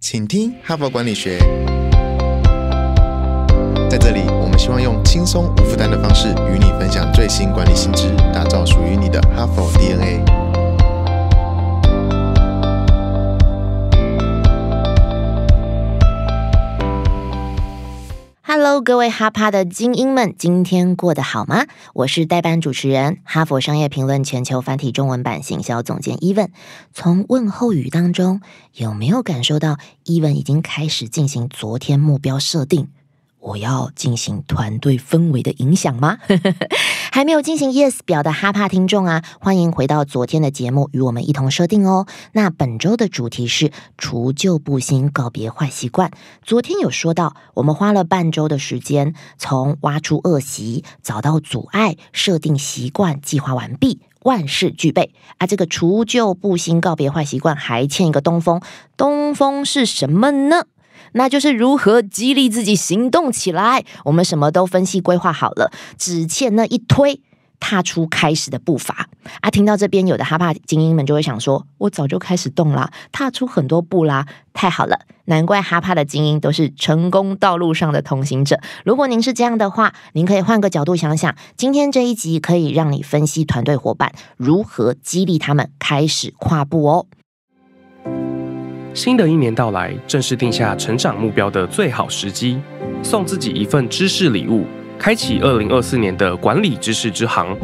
请听《哈佛管理学》。在这里，我们希望用轻松无负担的方式与你分享最新管理心智，打造属于你的哈佛 DNA。各位哈帕的精英们，今天过得好吗？我是代班主持人，哈佛商业评论全球繁体中文版行销总监伊文。从问候语当中有没有感受到伊文已经开始进行昨天目标设定？我要进行团队氛围的影响吗？还没有进行 Yes 表的哈帕听众啊，欢迎回到昨天的节目，与我们一同设定哦。那本周的主题是除旧布新，告别坏习惯。昨天有说到，我们花了半周的时间，从挖出恶习、找到阻碍、设定习惯、计划完毕，万事俱备啊。这个除旧布新，告别坏习惯，还欠一个东风。东风是什么呢？那就是如何激励自己行动起来。我们什么都分析规划好了，只欠那一推，踏出开始的步伐。啊，听到这边有的哈帕精英们就会想说：“我早就开始动了，踏出很多步啦！”太好了，难怪哈帕的精英都是成功道路上的同行者。如果您是这样的话，您可以换个角度想想，今天这一集可以让你分析团队伙伴如何激励他们开始跨步哦。新的一年到来，正是定下成长目标的最好时机。送自己一份知识礼物，开启2024年的管理知识之行。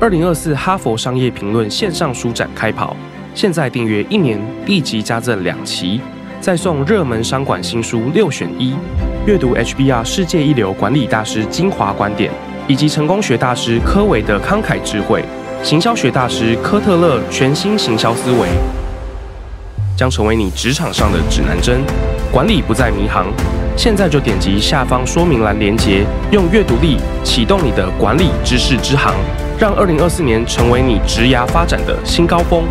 2024哈佛商业评论线上书展开跑，现在订阅一年，一集加赠两期，再送热门商管新书六选一，阅读 HBR 世界一流管理大师精华观点，以及成功学大师科维的慷慨智慧，行销学大师科特勒全新行销思维。将成为你职场上的指南针，管理不再迷航。现在就点击下方说明栏链接，用阅读力启动你的管理知识之航，让二零二四年成为你职涯发展的新高峰。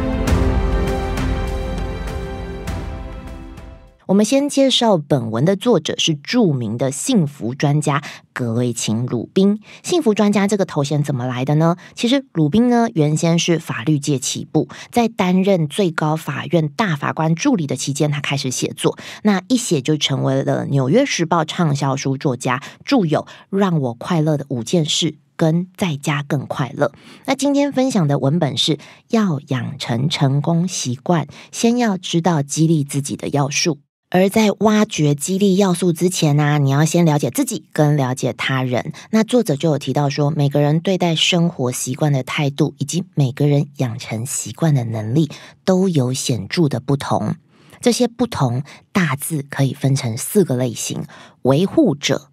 我们先介绍本文的作者是著名的幸福专家格瑞琴·鲁宾。幸福专家这个头衔怎么来的呢？其实鲁宾呢原先是法律界起步，在担任最高法院大法官助理的期间，他开始写作。那一写就成为了《纽约时报》畅销书作家，著有《让我快乐的五件事》跟《在家更快乐》。那今天分享的文本是要养成成功习惯，先要知道激励自己的要素。而在挖掘激励要素之前呢，你要先了解自己，跟了解他人。那作者就有提到说，每个人对待生活习惯的态度，以及每个人养成习惯的能力，都有显著的不同。这些不同大致可以分成四个类型：维护者、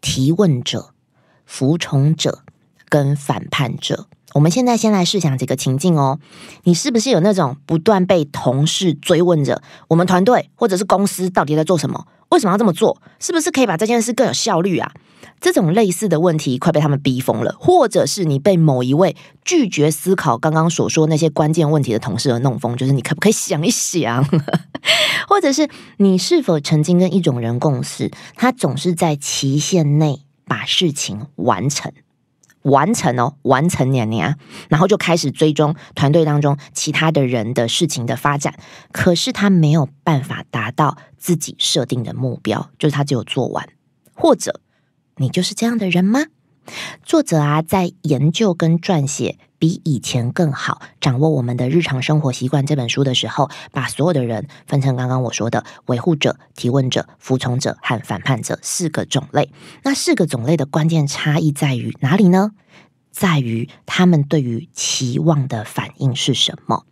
提问者、服从者。跟反叛者，我们现在先来试想几个情境哦。你是不是有那种不断被同事追问着，我们团队或者是公司到底在做什么？为什么要这么做？是不是可以把这件事更有效率啊？这种类似的问题快被他们逼疯了。或者是你被某一位拒绝思考刚刚所说那些关键问题的同事而弄疯，就是你可不可以想一想？或者是你是否曾经跟一种人共事，他总是在期限内把事情完成？完成哦，完成两年，然后就开始追踪团队当中其他的人的事情的发展。可是他没有办法达到自己设定的目标，就是他只有做完，或者你就是这样的人吗？作者啊，在研究跟撰写。比以前更好掌握我们的日常生活习惯这本书的时候，把所有的人分成刚刚我说的维护者、提问者、服从者和反叛者四个种类。那四个种类的关键差异在于哪里呢？在于他们对于期望的反应是什么。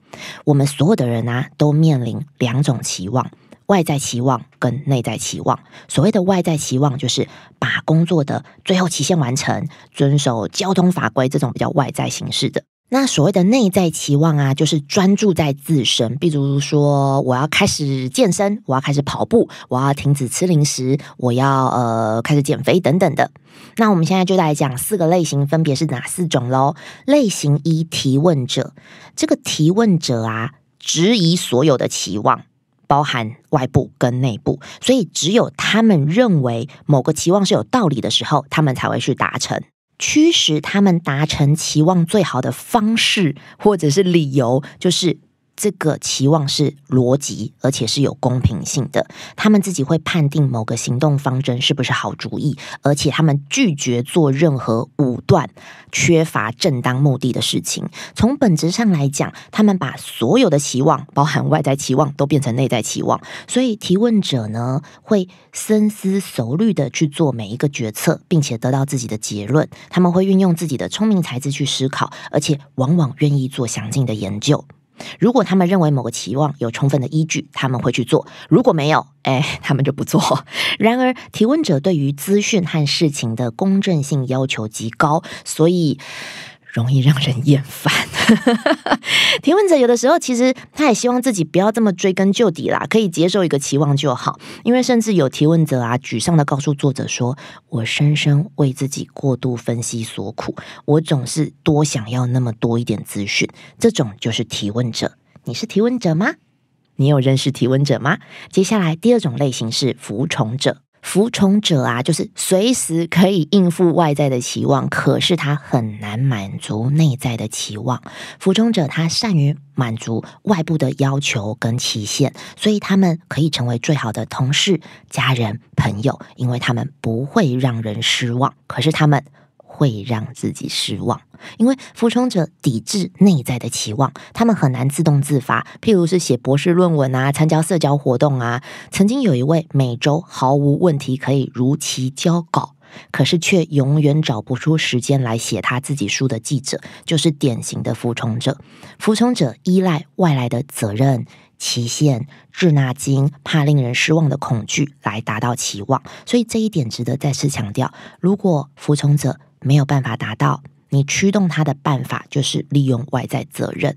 我们所有的人啊，都面临两种期望。外在期望跟内在期望，所谓的外在期望就是把工作的最后期限完成，遵守交通法规这种比较外在形式的。那所谓的内在期望啊，就是专注在自身，比如说我要开始健身，我要开始跑步，我要停止吃零食，我要呃开始减肥等等的。那我们现在就来讲四个类型，分别是哪四种喽？类型一，提问者，这个提问者啊，质疑所有的期望。包含外部跟内部，所以只有他们认为某个期望是有道理的时候，他们才会去达成。驱使他们达成期望最好的方式，或者是理由，就是。这个期望是逻辑，而且是有公平性的。他们自己会判定某个行动方针是不是好主意，而且他们拒绝做任何武断、缺乏正当目的的事情。从本质上来讲，他们把所有的期望，包含外在期望，都变成内在期望。所以提问者呢，会深思熟虑的去做每一个决策，并且得到自己的结论。他们会运用自己的聪明才智去思考，而且往往愿意做详尽的研究。如果他们认为某个期望有充分的依据，他们会去做；如果没有，哎，他们就不做。然而，提问者对于资讯和事情的公正性要求极高，所以。容易让人厌烦。提问者有的时候其实他也希望自己不要这么追根究底啦，可以接受一个期望就好。因为甚至有提问者啊，沮丧的告诉作者说：“我深深为自己过度分析所苦，我总是多想要那么多一点资讯。”这种就是提问者。你是提问者吗？你有认识提问者吗？接下来第二种类型是服从者。服从者啊，就是随时可以应付外在的期望，可是他很难满足内在的期望。服从者他善于满足外部的要求跟期限，所以他们可以成为最好的同事、家人、朋友，因为他们不会让人失望。可是他们。会让自己失望，因为服从者抵制内在的期望，他们很难自动自发。譬如是写博士论文啊，参加社交活动啊。曾经有一位每周毫无问题可以如期交稿，可是却永远找不出时间来写他自己书的记者，就是典型的服从者。服从者依赖外来的责任、期限、滞纳金、怕令人失望的恐惧来达到期望，所以这一点值得再次强调。如果服从者没有办法达到，你驱动他的办法就是利用外在责任。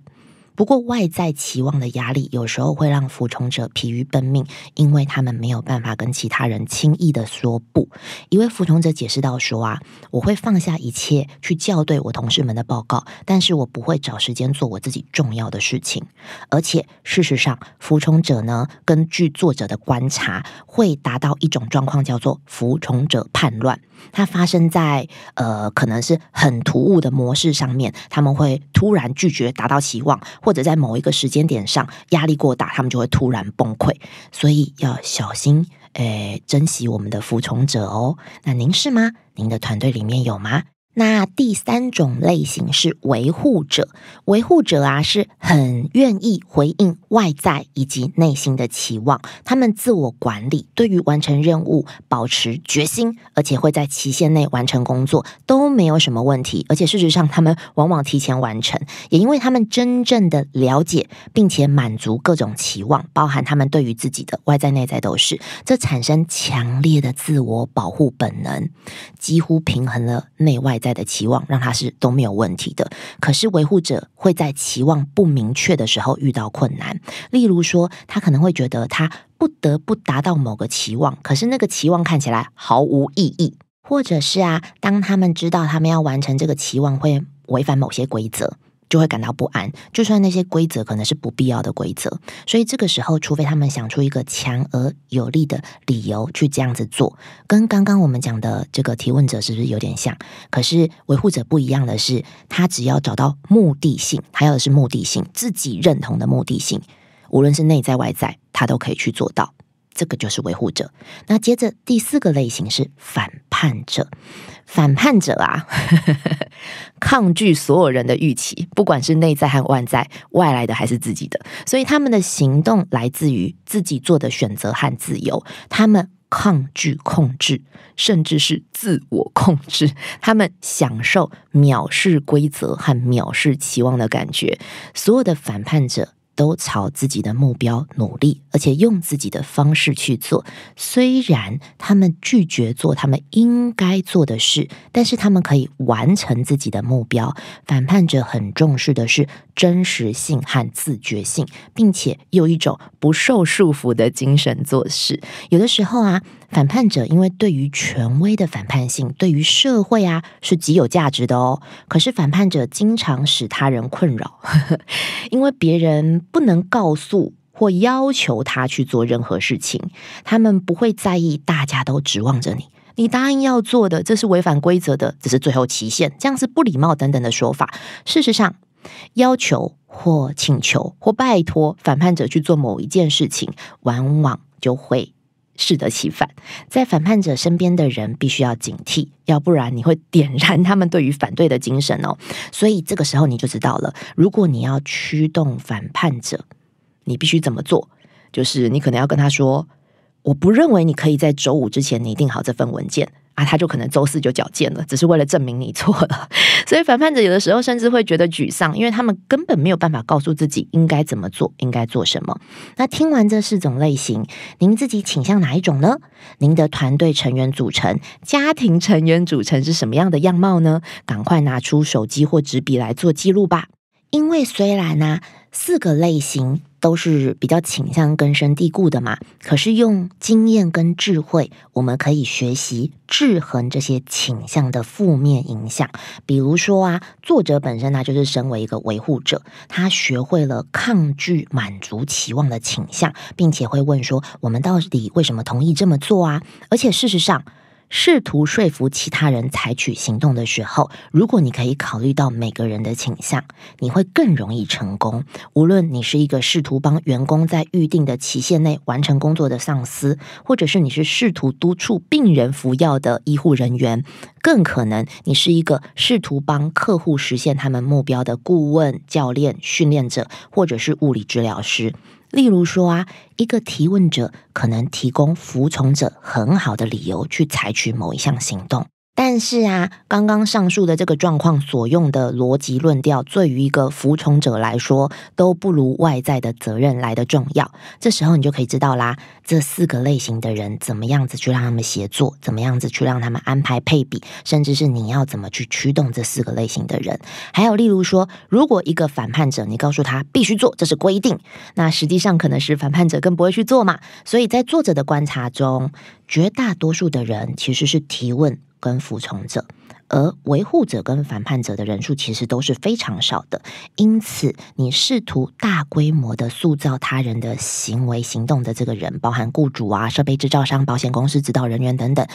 不过，外在期望的压力有时候会让服从者疲于奔命，因为他们没有办法跟其他人轻易的说不。一位服从者解释到说：“啊，我会放下一切去校对我同事们的报告，但是我不会找时间做我自己重要的事情。”而且，事实上，服从者呢，根据作者的观察，会达到一种状况，叫做服从者叛乱。它发生在呃，可能是很突兀的模式上面，他们会突然拒绝达到期望，或者在某一个时间点上压力过大，他们就会突然崩溃。所以要小心，诶，珍惜我们的服从者哦。那您是吗？您的团队里面有吗？那第三种类型是维护者，维护者啊是很愿意回应外在以及内心的期望。他们自我管理，对于完成任务保持决心，而且会在期限内完成工作都没有什么问题。而且事实上，他们往往提前完成，也因为他们真正的了解并且满足各种期望，包含他们对于自己的外在内在都是，这产生强烈的自我保护本能，几乎平衡了内外。在的期望让他是都没有问题的，可是维护者会在期望不明确的时候遇到困难。例如说，他可能会觉得他不得不达到某个期望，可是那个期望看起来毫无意义，或者是啊，当他们知道他们要完成这个期望会违反某些规则。就会感到不安，就算那些规则可能是不必要的规则，所以这个时候，除非他们想出一个强而有力的理由去这样子做，跟刚刚我们讲的这个提问者是不是有点像？可是维护者不一样的是，他只要找到目的性，他要的是目的性，自己认同的目的性，无论是内在外在，他都可以去做到。这个就是维护者。那接着，第四个类型是反叛者。反叛者啊，抗拒所有人的预期，不管是内在和外在，外来的还是自己的。所以他们的行动来自于自己做的选择和自由。他们抗拒控制，甚至是自我控制。他们享受藐视规则和藐视期望的感觉。所有的反叛者。都朝自己的目标努力，而且用自己的方式去做。虽然他们拒绝做他们应该做的事，但是他们可以完成自己的目标。反叛者很重视的是真实性和自觉性，并且用一种不受束缚的精神做事。有的时候啊，反叛者因为对于权威的反叛性，对于社会啊是极有价值的哦。可是反叛者经常使他人困扰，因为别人。不能告诉或要求他去做任何事情，他们不会在意大家都指望着你。你答应要做的，这是违反规则的，这是最后期限，这样是不礼貌等等的说法。事实上，要求或请求或拜托反叛者去做某一件事情，往往就会。适得其反，在反叛者身边的人必须要警惕，要不然你会点燃他们对于反对的精神哦。所以这个时候你就知道了，如果你要驱动反叛者，你必须怎么做？就是你可能要跟他说：“我不认为你可以在周五之前拟定好这份文件。”啊，他就可能周四就矫健了，只是为了证明你错了。所以反叛者有的时候甚至会觉得沮丧，因为他们根本没有办法告诉自己应该怎么做，应该做什么。那听完这四种类型，您自己倾向哪一种呢？您的团队成员组成、家庭成员组成是什么样的样貌呢？赶快拿出手机或纸笔来做记录吧。因为虽然呢，四个类型都是比较倾向根深蒂固的嘛，可是用经验跟智慧，我们可以学习制衡这些倾向的负面影响。比如说啊，作者本身呢就是身为一个维护者，他学会了抗拒满足期望的倾向，并且会问说：我们到底为什么同意这么做啊？而且事实上。试图说服其他人采取行动的时候，如果你可以考虑到每个人的倾向，你会更容易成功。无论你是一个试图帮员工在预定的期限内完成工作的上司，或者是你是试图督促病人服药的医护人员，更可能你是一个试图帮客户实现他们目标的顾问、教练、训练者，或者是物理治疗师。例如说啊，一个提问者可能提供服从者很好的理由去采取某一项行动。但是啊，刚刚上述的这个状况所用的逻辑论调，对于一个服从者来说，都不如外在的责任来的重要。这时候你就可以知道啦，这四个类型的人怎么样子去让他们协作，怎么样子去让他们安排配比，甚至是你要怎么去驱动这四个类型的人。还有例如说，如果一个反叛者，你告诉他必须做，这是规定，那实际上可能是反叛者更不会去做嘛。所以在作者的观察中，绝大多数的人其实是提问。跟服从者，而维护者跟反叛者的人数其实都是非常少的。因此，你试图大规模的塑造他人的行为行动的这个人，包含雇主啊、设备制造商、保险公司、指导人员等等，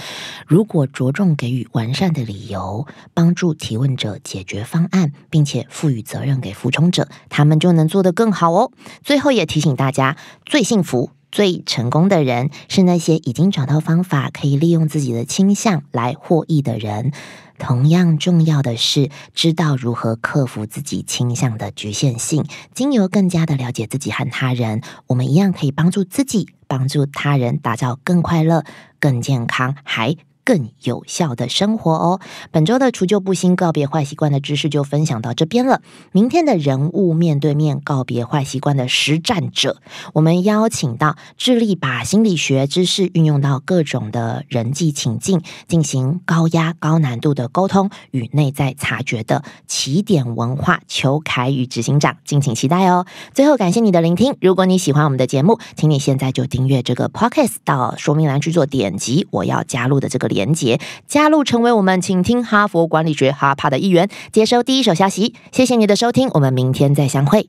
如果着重给予完善的理由，帮助提问者解决方案，并且赋予责任给服从者，他们就能做得更好哦。最后也提醒大家，最幸福。最成功的人是那些已经找到方法，可以利用自己的倾向来获益的人。同样重要的是，知道如何克服自己倾向的局限性，经由更加的了解自己和他人。我们一样可以帮助自己，帮助他人，打造更快乐、更健康，还。更有效的生活哦！本周的除旧布新、告别坏习惯的知识就分享到这边了。明天的人物面对面，告别坏习惯的实战者，我们邀请到致力把心理学知识运用到各种的人际情境，进行高压、高难度的沟通与内在察觉的起点文化裘凯与执行长，敬请期待哦！最后感谢你的聆听。如果你喜欢我们的节目，请你现在就订阅这个 Podcast，到说明栏去做点击。我要加入的这个连结，加入成为我们，请听哈佛管理学哈帕的一员，接收第一手消息。谢谢你的收听，我们明天再相会。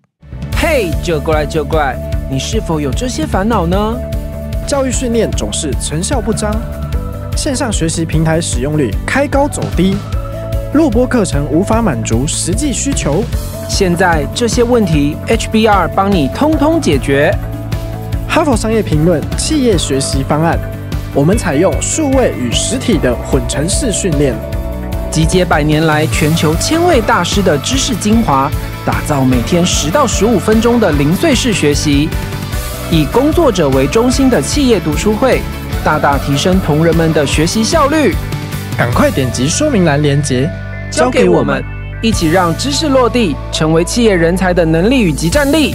嘿，就过来就过来，你是否有这些烦恼呢？教育训练总是成效不彰，线上学习平台使用率开高走低，录播课程无法满足实际需求。现在这些问题，HBR 帮你通通解决。哈佛商业评论企业学习方案。我们采用数位与实体的混成式训练，集结百年来全球千位大师的知识精华，打造每天十到十五分钟的零碎式学习，以工作者为中心的企业读书会，大大提升同仁们的学习效率。赶快点击说明栏链接，交给我们，一起让知识落地，成为企业人才的能力与竞战力。